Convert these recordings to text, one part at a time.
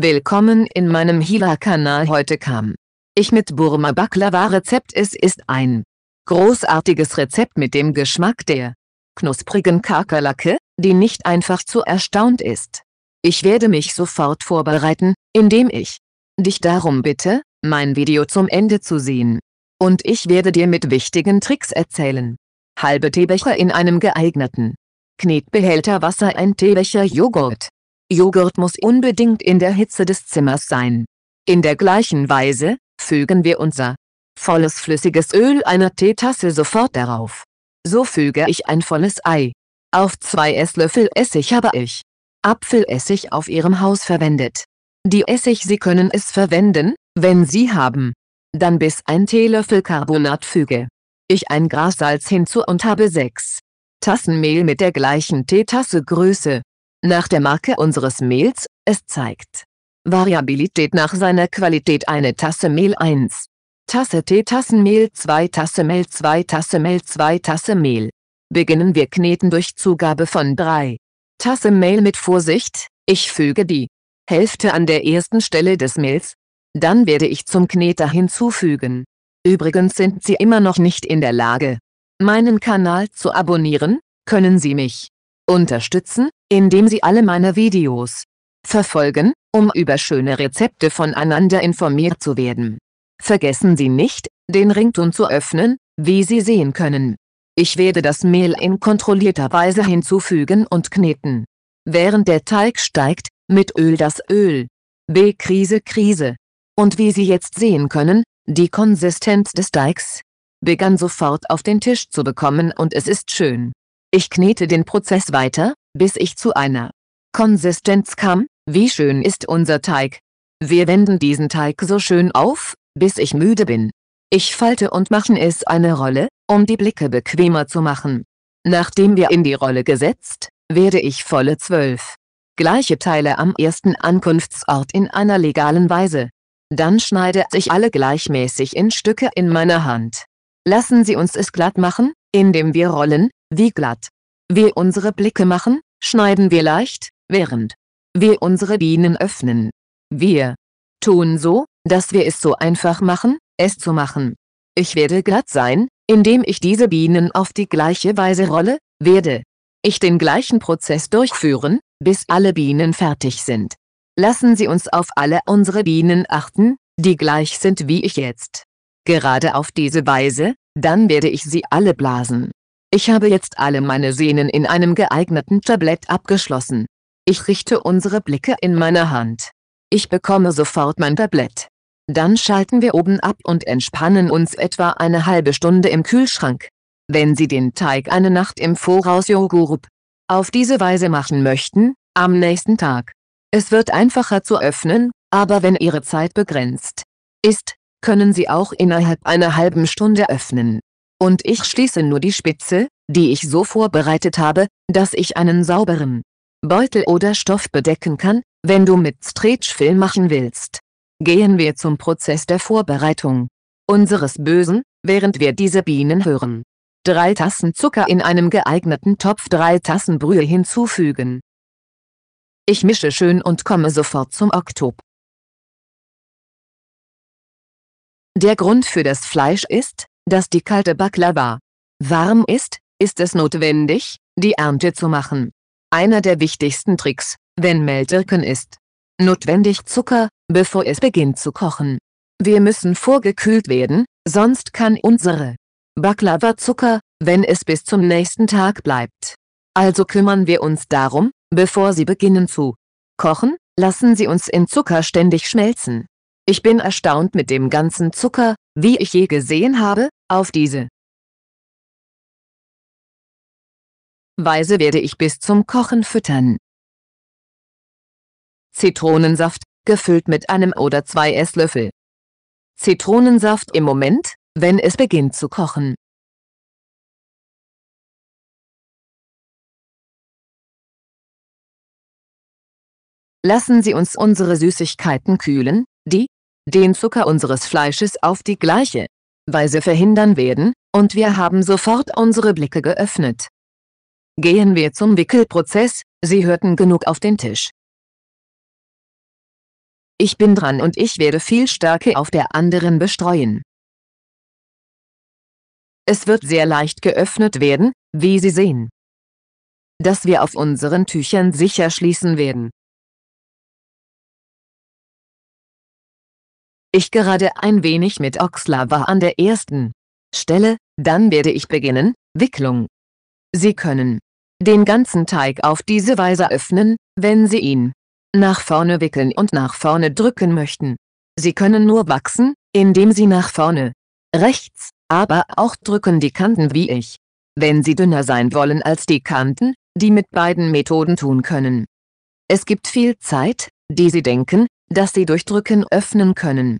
Willkommen in meinem hila kanal Heute kam ich mit Burma Baklava Rezept. Es ist ein großartiges Rezept mit dem Geschmack der knusprigen Kakerlake, die nicht einfach zu erstaunt ist. Ich werde mich sofort vorbereiten, indem ich dich darum bitte, mein Video zum Ende zu sehen. Und ich werde dir mit wichtigen Tricks erzählen. Halbe Teebecher in einem geeigneten Knetbehälter Wasser ein Teebecher Joghurt Joghurt muss unbedingt in der Hitze des Zimmers sein. In der gleichen Weise, fügen wir unser volles flüssiges Öl einer Teetasse sofort darauf. So füge ich ein volles Ei. Auf zwei Esslöffel Essig habe ich Apfelessig auf Ihrem Haus verwendet. Die Essig Sie können es verwenden, wenn Sie haben. Dann bis ein Teelöffel Carbonat füge. Ich ein Gras Salz hinzu und habe sechs Tassen Mehl mit der gleichen Teetasse Größe nach der Marke unseres Mehls, es zeigt Variabilität nach seiner Qualität eine Tasse Mehl 1, Tasse Tee Tassenmehl 2 Tasse Mehl 2 Tasse Mehl 2 Tasse Mehl. Beginnen wir kneten durch Zugabe von 3 Tasse Mehl mit Vorsicht, ich füge die Hälfte an der ersten Stelle des Mehls. Dann werde ich zum Kneter hinzufügen. Übrigens sind Sie immer noch nicht in der Lage, meinen Kanal zu abonnieren, können Sie mich unterstützen, indem Sie alle meine Videos verfolgen, um über schöne Rezepte voneinander informiert zu werden. Vergessen Sie nicht, den Rington zu öffnen, wie Sie sehen können. Ich werde das Mehl in kontrollierter Weise hinzufügen und kneten. Während der Teig steigt, mit Öl das Öl. B. Krise Krise. Und wie Sie jetzt sehen können, die Konsistenz des Teigs begann sofort auf den Tisch zu bekommen und es ist schön. Ich knete den Prozess weiter, bis ich zu einer Konsistenz kam, wie schön ist unser Teig. Wir wenden diesen Teig so schön auf, bis ich müde bin. Ich falte und machen es eine Rolle, um die Blicke bequemer zu machen. Nachdem wir in die Rolle gesetzt, werde ich volle zwölf gleiche Teile am ersten Ankunftsort in einer legalen Weise. Dann schneide ich alle gleichmäßig in Stücke in meiner Hand. Lassen Sie uns es glatt machen, indem wir rollen, wie glatt wir unsere Blicke machen, schneiden wir leicht, während wir unsere Bienen öffnen. Wir tun so, dass wir es so einfach machen, es zu machen. Ich werde glatt sein, indem ich diese Bienen auf die gleiche Weise rolle, werde ich den gleichen Prozess durchführen, bis alle Bienen fertig sind. Lassen Sie uns auf alle unsere Bienen achten, die gleich sind wie ich jetzt. Gerade auf diese Weise, dann werde ich sie alle blasen. Ich habe jetzt alle meine Sehnen in einem geeigneten Tablett abgeschlossen. Ich richte unsere Blicke in meine Hand. Ich bekomme sofort mein Tablett. Dann schalten wir oben ab und entspannen uns etwa eine halbe Stunde im Kühlschrank. Wenn Sie den Teig eine Nacht im Voraus Joghurt auf diese Weise machen möchten, am nächsten Tag. Es wird einfacher zu öffnen, aber wenn Ihre Zeit begrenzt ist, können Sie auch innerhalb einer halben Stunde öffnen und ich schließe nur die Spitze, die ich so vorbereitet habe, dass ich einen sauberen Beutel oder Stoff bedecken kann, wenn du mit Stretchfilm machen willst. Gehen wir zum Prozess der Vorbereitung unseres Bösen, während wir diese Bienen hören. Drei Tassen Zucker in einem geeigneten Topf drei Tassen Brühe hinzufügen. Ich mische schön und komme sofort zum Oktop. Der Grund für das Fleisch ist, dass die kalte Baklava warm ist, ist es notwendig, die Ernte zu machen. Einer der wichtigsten Tricks, wenn Meltirken ist. Notwendig Zucker, bevor es beginnt zu kochen. Wir müssen vorgekühlt werden, sonst kann unsere Baklava Zucker, wenn es bis zum nächsten Tag bleibt. Also kümmern wir uns darum, bevor sie beginnen zu kochen, lassen sie uns in Zucker ständig schmelzen. Ich bin erstaunt mit dem ganzen Zucker, wie ich je gesehen habe, auf diese Weise werde ich bis zum Kochen füttern. Zitronensaft, gefüllt mit einem oder zwei Esslöffel. Zitronensaft im Moment, wenn es beginnt zu kochen. Lassen Sie uns unsere Süßigkeiten kühlen, die, den Zucker unseres Fleisches auf die gleiche Weise verhindern werden, und wir haben sofort unsere Blicke geöffnet. Gehen wir zum Wickelprozess, Sie hörten genug auf den Tisch. Ich bin dran und ich werde viel Stärke auf der anderen bestreuen. Es wird sehr leicht geöffnet werden, wie Sie sehen. Dass wir auf unseren Tüchern sicher schließen werden. ich gerade ein wenig mit Oxla war an der ersten Stelle, dann werde ich beginnen, Wicklung. Sie können den ganzen Teig auf diese Weise öffnen, wenn Sie ihn nach vorne wickeln und nach vorne drücken möchten. Sie können nur wachsen, indem Sie nach vorne rechts, aber auch drücken die Kanten wie ich. Wenn Sie dünner sein wollen als die Kanten, die mit beiden Methoden tun können. Es gibt viel Zeit, die Sie denken, das sie durchdrücken öffnen können.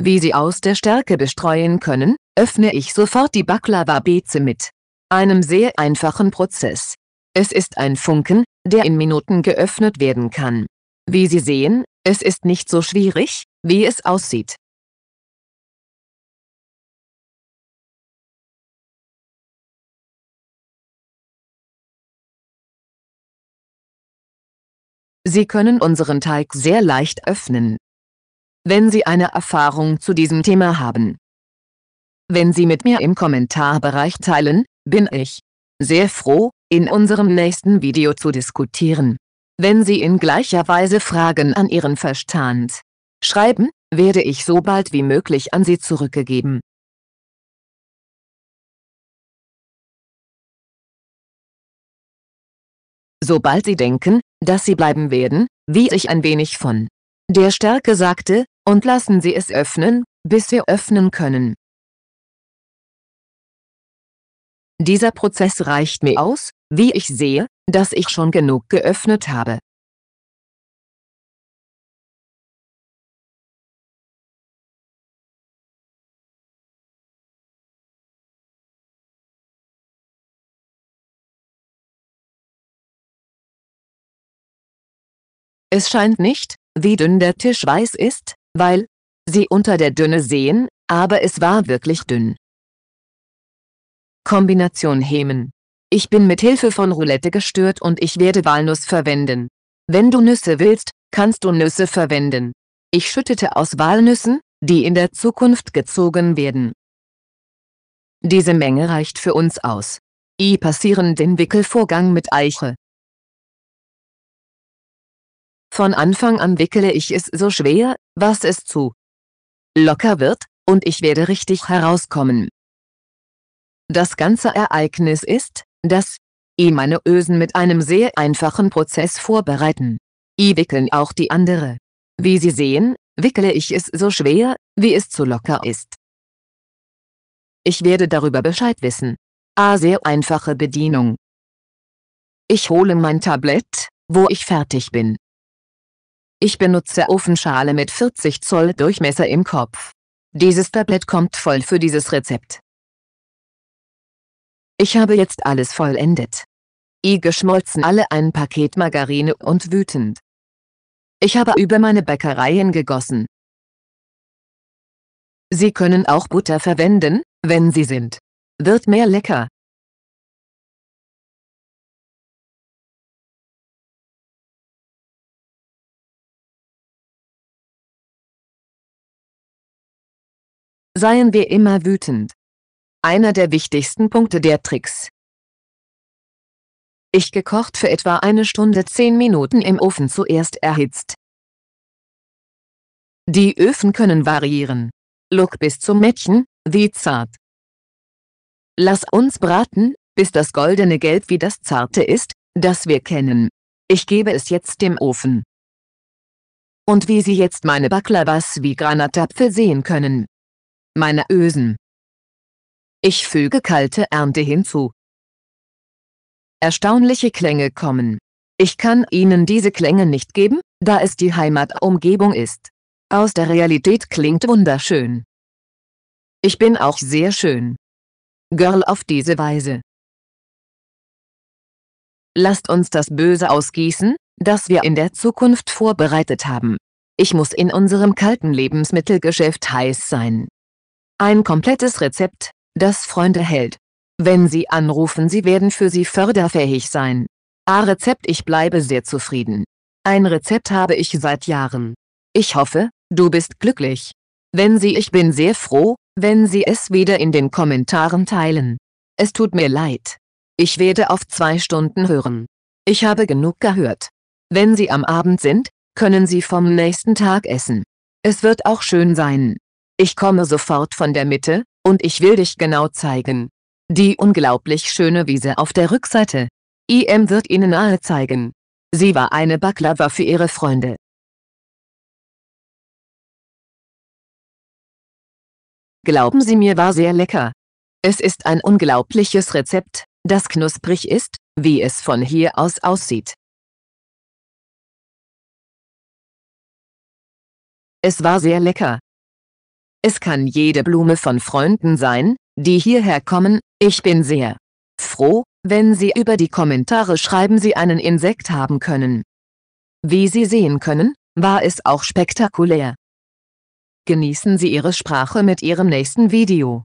Wie sie aus der Stärke bestreuen können, öffne ich sofort die Baklava-Beze mit einem sehr einfachen Prozess. Es ist ein Funken, der in Minuten geöffnet werden kann. Wie Sie sehen, es ist nicht so schwierig, wie es aussieht. Sie können unseren Teig sehr leicht öffnen. Wenn Sie eine Erfahrung zu diesem Thema haben. Wenn Sie mit mir im Kommentarbereich teilen, bin ich sehr froh, in unserem nächsten Video zu diskutieren. Wenn Sie in gleicher Weise Fragen an Ihren Verstand schreiben, werde ich so bald wie möglich an Sie zurückgegeben. Sobald Sie denken, dass sie bleiben werden, wie ich ein wenig von der Stärke sagte, und lassen Sie es öffnen, bis wir öffnen können. Dieser Prozess reicht mir aus, wie ich sehe, dass ich schon genug geöffnet habe. Es scheint nicht, wie dünn der Tisch weiß ist, weil sie unter der Dünne sehen, aber es war wirklich dünn. Kombination Hemen. Ich bin mit Hilfe von Roulette gestört und ich werde Walnuss verwenden. Wenn du Nüsse willst, kannst du Nüsse verwenden. Ich schüttete aus Walnüssen, die in der Zukunft gezogen werden. Diese Menge reicht für uns aus. I passieren den Wickelvorgang mit Eiche. Von Anfang an wickele ich es so schwer, was es zu locker wird, und ich werde richtig herauskommen. Das ganze Ereignis ist, dass i meine Ösen mit einem sehr einfachen Prozess vorbereiten. I wickeln auch die andere. Wie Sie sehen, wickele ich es so schwer, wie es zu locker ist. Ich werde darüber Bescheid wissen. A sehr einfache Bedienung. Ich hole mein Tablett, wo ich fertig bin. Ich benutze Ofenschale mit 40 Zoll Durchmesser im Kopf. Dieses Tablett kommt voll für dieses Rezept. Ich habe jetzt alles vollendet. I geschmolzen alle ein Paket Margarine und wütend. Ich habe über meine Bäckereien gegossen. Sie können auch Butter verwenden, wenn sie sind. Wird mehr lecker. seien wir immer wütend. Einer der wichtigsten Punkte der Tricks. Ich gekocht für etwa eine Stunde 10 Minuten im Ofen zuerst erhitzt. Die Öfen können variieren. Look bis zum Mädchen, wie zart. Lass uns braten, bis das goldene Gelb wie das zarte ist, das wir kennen. Ich gebe es jetzt dem Ofen. Und wie Sie jetzt meine Baklawas wie Granatapfel sehen können, meine Ösen. Ich füge kalte Ernte hinzu. Erstaunliche Klänge kommen. Ich kann Ihnen diese Klänge nicht geben, da es die Heimatumgebung ist. Aus der Realität klingt wunderschön. Ich bin auch sehr schön. Girl auf diese Weise. Lasst uns das Böse ausgießen, das wir in der Zukunft vorbereitet haben. Ich muss in unserem kalten Lebensmittelgeschäft heiß sein. Ein komplettes Rezept, das Freunde hält. Wenn Sie anrufen, Sie werden für Sie förderfähig sein. A-Rezept Ich bleibe sehr zufrieden. Ein Rezept habe ich seit Jahren. Ich hoffe, du bist glücklich. Wenn Sie Ich bin sehr froh, wenn Sie es wieder in den Kommentaren teilen. Es tut mir leid. Ich werde auf zwei Stunden hören. Ich habe genug gehört. Wenn Sie am Abend sind, können Sie vom nächsten Tag essen. Es wird auch schön sein. Ich komme sofort von der Mitte, und ich will dich genau zeigen. Die unglaublich schöne Wiese auf der Rückseite. IM wird Ihnen nahe zeigen. Sie war eine Baklava für ihre Freunde. Glauben Sie mir, war sehr lecker. Es ist ein unglaubliches Rezept, das knusprig ist, wie es von hier aus aussieht. Es war sehr lecker. Es kann jede Blume von Freunden sein, die hierher kommen, ich bin sehr froh, wenn Sie über die Kommentare schreiben Sie einen Insekt haben können. Wie Sie sehen können, war es auch spektakulär. Genießen Sie Ihre Sprache mit Ihrem nächsten Video.